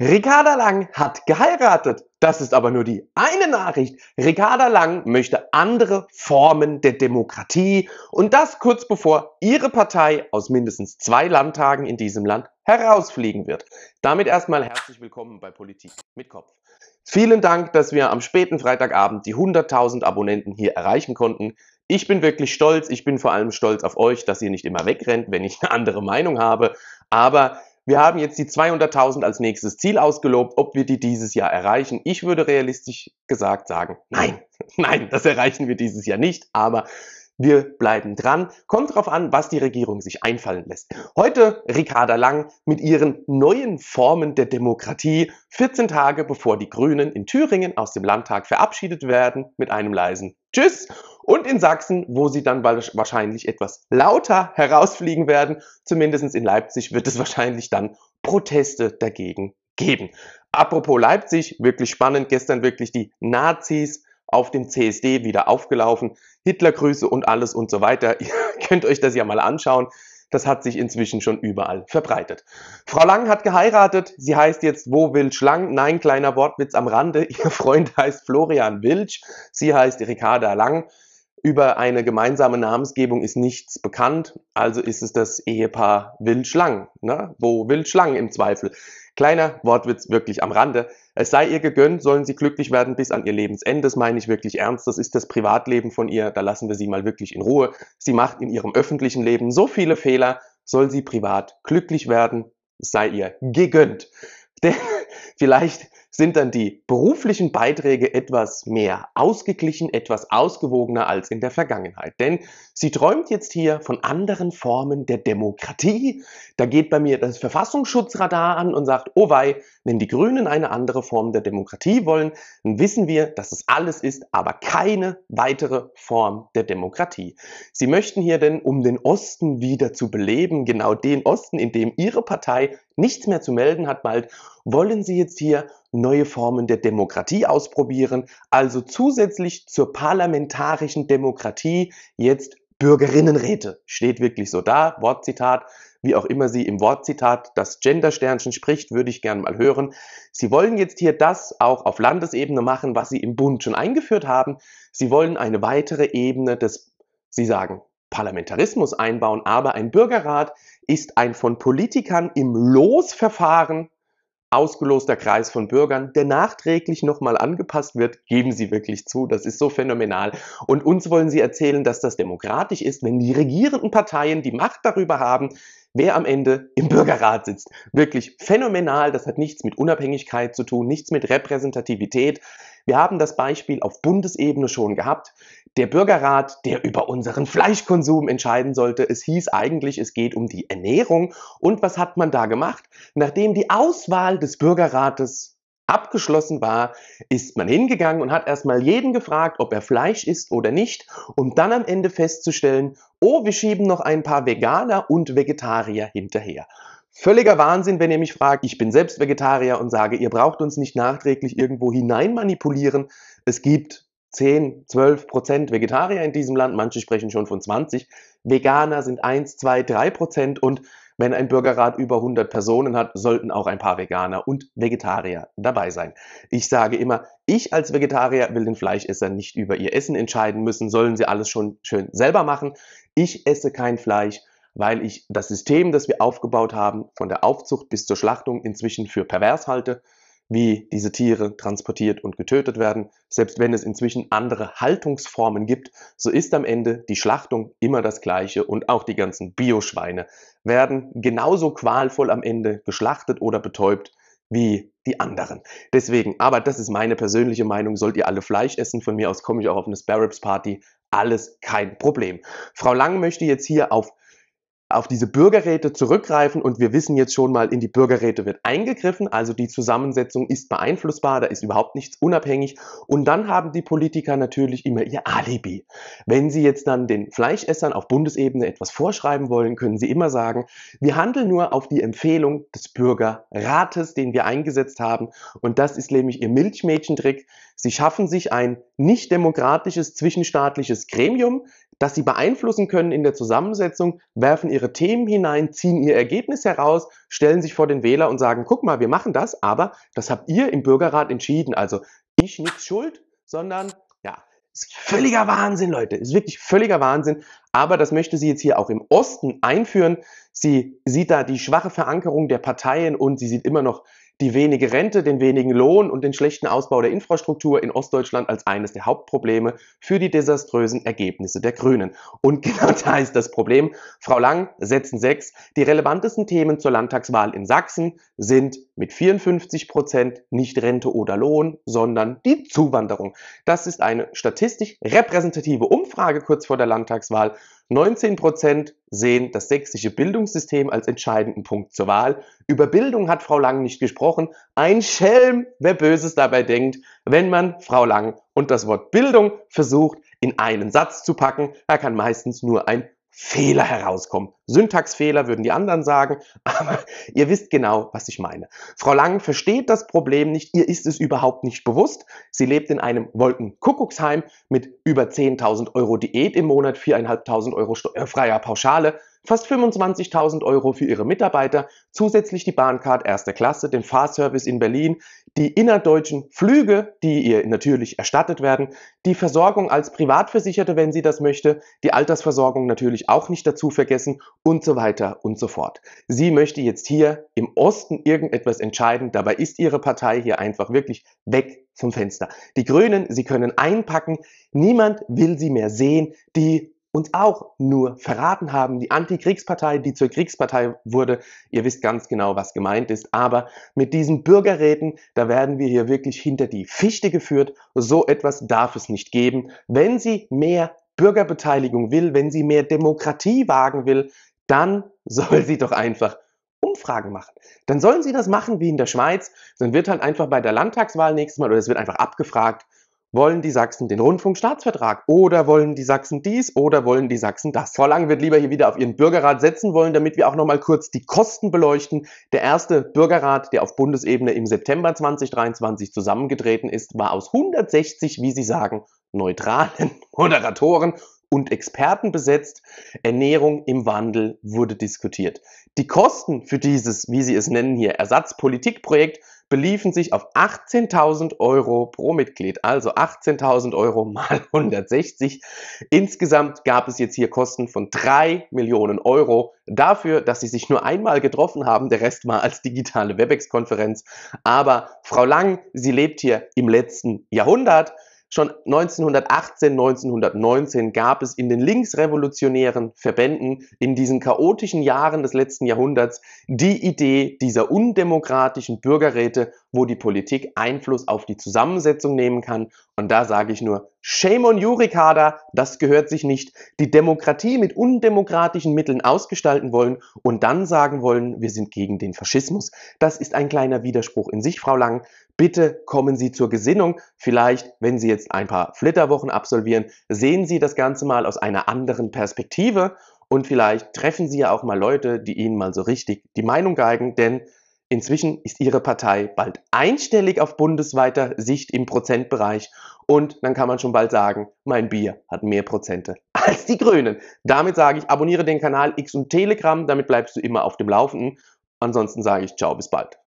Ricarda Lang hat geheiratet. Das ist aber nur die eine Nachricht. Ricarda Lang möchte andere Formen der Demokratie und das kurz bevor ihre Partei aus mindestens zwei Landtagen in diesem Land herausfliegen wird. Damit erstmal herzlich willkommen bei Politik mit Kopf. Vielen Dank, dass wir am späten Freitagabend die 100.000 Abonnenten hier erreichen konnten. Ich bin wirklich stolz. Ich bin vor allem stolz auf euch, dass ihr nicht immer wegrennt, wenn ich eine andere Meinung habe. Aber wir haben jetzt die 200.000 als nächstes Ziel ausgelobt, ob wir die dieses Jahr erreichen. Ich würde realistisch gesagt sagen, nein, nein, das erreichen wir dieses Jahr nicht, aber wir bleiben dran. Kommt darauf an, was die Regierung sich einfallen lässt. Heute Ricarda Lang mit ihren neuen Formen der Demokratie, 14 Tage bevor die Grünen in Thüringen aus dem Landtag verabschiedet werden, mit einem leisen Tschüss. Und in Sachsen, wo sie dann wahrscheinlich etwas lauter herausfliegen werden, zumindest in Leipzig wird es wahrscheinlich dann Proteste dagegen geben. Apropos Leipzig, wirklich spannend, gestern wirklich die Nazis auf dem CSD wieder aufgelaufen. Hitlergrüße und alles und so weiter. Ihr könnt euch das ja mal anschauen. Das hat sich inzwischen schon überall verbreitet. Frau Lang hat geheiratet. Sie heißt jetzt Wo Wilsch Lang. Nein, kleiner Wortwitz am Rande. Ihr Freund heißt Florian Wilsch. Sie heißt Ricarda Lang. Über eine gemeinsame Namensgebung ist nichts bekannt. Also ist es das Ehepaar Wilsch Lang. Ne? Wo Wilsch Lang im Zweifel. Kleiner Wortwitz wirklich am Rande. Es sei ihr gegönnt, sollen sie glücklich werden bis an ihr Lebensende. Das meine ich wirklich ernst. Das ist das Privatleben von ihr. Da lassen wir sie mal wirklich in Ruhe. Sie macht in ihrem öffentlichen Leben so viele Fehler. Soll sie privat glücklich werden, sei ihr gegönnt. Denn vielleicht sind dann die beruflichen Beiträge etwas mehr ausgeglichen, etwas ausgewogener als in der Vergangenheit. Denn sie träumt jetzt hier von anderen Formen der Demokratie. Da geht bei mir das Verfassungsschutzradar an und sagt, oh wei, wenn die Grünen eine andere Form der Demokratie wollen, dann wissen wir, dass es alles ist, aber keine weitere Form der Demokratie. Sie möchten hier denn, um den Osten wieder zu beleben, genau den Osten, in dem ihre Partei nichts mehr zu melden hat, bald, wollen sie jetzt hier neue Formen der Demokratie ausprobieren, also zusätzlich zur parlamentarischen Demokratie jetzt Bürgerinnenräte. Steht wirklich so da, Wortzitat, wie auch immer Sie im Wortzitat das Gendersternchen spricht, würde ich gerne mal hören. Sie wollen jetzt hier das auch auf Landesebene machen, was Sie im Bund schon eingeführt haben. Sie wollen eine weitere Ebene des, Sie sagen, Parlamentarismus einbauen, aber ein Bürgerrat ist ein von Politikern im Losverfahren ausgeloster Kreis von Bürgern, der nachträglich nochmal angepasst wird, geben sie wirklich zu. Das ist so phänomenal. Und uns wollen sie erzählen, dass das demokratisch ist, wenn die regierenden Parteien die Macht darüber haben, wer am Ende im Bürgerrat sitzt. Wirklich phänomenal. Das hat nichts mit Unabhängigkeit zu tun, nichts mit Repräsentativität. Wir haben das Beispiel auf Bundesebene schon gehabt. Der Bürgerrat, der über unseren Fleischkonsum entscheiden sollte. Es hieß eigentlich, es geht um die Ernährung. Und was hat man da gemacht? Nachdem die Auswahl des Bürgerrates abgeschlossen war, ist man hingegangen und hat erstmal jeden gefragt, ob er Fleisch isst oder nicht, um dann am Ende festzustellen, oh, wir schieben noch ein paar Veganer und Vegetarier hinterher. Völliger Wahnsinn, wenn ihr mich fragt. Ich bin selbst Vegetarier und sage, ihr braucht uns nicht nachträglich irgendwo hinein manipulieren. Es gibt 10, 12 Prozent Vegetarier in diesem Land. Manche sprechen schon von 20. Veganer sind 1, 2, 3 Prozent. Und wenn ein Bürgerrat über 100 Personen hat, sollten auch ein paar Veganer und Vegetarier dabei sein. Ich sage immer, ich als Vegetarier will den Fleischesser nicht über ihr Essen entscheiden müssen. Sollen sie alles schon schön selber machen. Ich esse kein Fleisch weil ich das System, das wir aufgebaut haben, von der Aufzucht bis zur Schlachtung inzwischen für pervers halte, wie diese Tiere transportiert und getötet werden. Selbst wenn es inzwischen andere Haltungsformen gibt, so ist am Ende die Schlachtung immer das gleiche und auch die ganzen Bioschweine werden genauso qualvoll am Ende geschlachtet oder betäubt wie die anderen. Deswegen, aber das ist meine persönliche Meinung, sollt ihr alle Fleisch essen, von mir aus komme ich auch auf eine Sparrows Party, alles kein Problem. Frau Lang möchte jetzt hier auf auf diese Bürgerräte zurückgreifen und wir wissen jetzt schon mal, in die Bürgerräte wird eingegriffen, also die Zusammensetzung ist beeinflussbar, da ist überhaupt nichts unabhängig und dann haben die Politiker natürlich immer ihr Alibi. Wenn sie jetzt dann den Fleischessern auf Bundesebene etwas vorschreiben wollen, können sie immer sagen, wir handeln nur auf die Empfehlung des Bürgerrates, den wir eingesetzt haben und das ist nämlich ihr Milchmädchentrick. Sie schaffen sich ein nicht demokratisches zwischenstaatliches Gremium, das sie beeinflussen können in der Zusammensetzung, werfen ihre Themen hinein, ziehen ihr Ergebnis heraus, stellen sich vor den Wähler und sagen, guck mal, wir machen das, aber das habt ihr im Bürgerrat entschieden. Also ich nichts schuld, sondern ja, ist völliger Wahnsinn, Leute, ist wirklich völliger Wahnsinn. Aber das möchte sie jetzt hier auch im Osten einführen. Sie sieht da die schwache Verankerung der Parteien und sie sieht immer noch die wenige Rente, den wenigen Lohn und den schlechten Ausbau der Infrastruktur in Ostdeutschland als eines der Hauptprobleme für die desaströsen Ergebnisse der Grünen. Und genau da ist das Problem. Frau Lang, Sätzen 6. Die relevantesten Themen zur Landtagswahl in Sachsen sind mit 54 Prozent nicht Rente oder Lohn, sondern die Zuwanderung. Das ist eine statistisch repräsentative Umfrage kurz vor der Landtagswahl. 19 Prozent sehen das sächsische Bildungssystem als entscheidenden Punkt zur Wahl. Über Bildung hat Frau Lang nicht gesprochen. Ein Schelm, wer Böses dabei denkt, wenn man Frau Lang und das Wort Bildung versucht, in einen Satz zu packen. Er kann meistens nur ein Fehler herauskommen. Syntaxfehler würden die anderen sagen, aber ihr wisst genau, was ich meine. Frau Lang versteht das Problem nicht, ihr ist es überhaupt nicht bewusst. Sie lebt in einem Wolkenkuckucksheim mit über 10.000 Euro Diät im Monat, 4.500 Euro steuerfreier äh, Pauschale fast 25.000 Euro für ihre Mitarbeiter, zusätzlich die Bahncard erster Klasse, den Fahrservice in Berlin, die innerdeutschen Flüge, die ihr natürlich erstattet werden, die Versorgung als Privatversicherte, wenn sie das möchte, die Altersversorgung natürlich auch nicht dazu vergessen und so weiter und so fort. Sie möchte jetzt hier im Osten irgendetwas entscheiden, dabei ist ihre Partei hier einfach wirklich weg vom Fenster. Die Grünen, sie können einpacken, niemand will sie mehr sehen, die und auch nur verraten haben, die Antikriegspartei, die zur Kriegspartei wurde. Ihr wisst ganz genau, was gemeint ist. Aber mit diesen Bürgerräten, da werden wir hier wirklich hinter die Fichte geführt. So etwas darf es nicht geben. Wenn sie mehr Bürgerbeteiligung will, wenn sie mehr Demokratie wagen will, dann soll sie doch einfach Umfragen machen. Dann sollen sie das machen wie in der Schweiz. Dann wird halt einfach bei der Landtagswahl nächstes Mal oder es wird einfach abgefragt, wollen die Sachsen den Rundfunkstaatsvertrag? Oder wollen die Sachsen dies? Oder wollen die Sachsen das? Frau Lang wird lieber hier wieder auf ihren Bürgerrat setzen wollen, damit wir auch nochmal kurz die Kosten beleuchten. Der erste Bürgerrat, der auf Bundesebene im September 2023 zusammengetreten ist, war aus 160, wie Sie sagen, neutralen Moderatoren und Experten besetzt. Ernährung im Wandel wurde diskutiert. Die Kosten für dieses, wie Sie es nennen hier, Ersatzpolitikprojekt beliefen sich auf 18.000 Euro pro Mitglied, also 18.000 Euro mal 160. Insgesamt gab es jetzt hier Kosten von 3 Millionen Euro dafür, dass sie sich nur einmal getroffen haben, der Rest war als digitale Webex-Konferenz. Aber Frau Lang, sie lebt hier im letzten Jahrhundert Schon 1918, 1919 gab es in den linksrevolutionären Verbänden in diesen chaotischen Jahren des letzten Jahrhunderts die Idee dieser undemokratischen Bürgerräte, wo die Politik Einfluss auf die Zusammensetzung nehmen kann. Und da sage ich nur, shame on you, Ricarda, das gehört sich nicht. Die Demokratie mit undemokratischen Mitteln ausgestalten wollen und dann sagen wollen, wir sind gegen den Faschismus. Das ist ein kleiner Widerspruch in sich, Frau Lang. Bitte kommen Sie zur Gesinnung. Vielleicht, wenn Sie jetzt ein paar Flitterwochen absolvieren, sehen Sie das Ganze mal aus einer anderen Perspektive und vielleicht treffen Sie ja auch mal Leute, die Ihnen mal so richtig die Meinung geigen, denn inzwischen ist Ihre Partei bald einstellig auf bundesweiter Sicht im Prozentbereich und dann kann man schon bald sagen, mein Bier hat mehr Prozente als die Grünen. Damit sage ich, abonniere den Kanal X und Telegram, damit bleibst du immer auf dem Laufenden. Ansonsten sage ich, ciao, bis bald.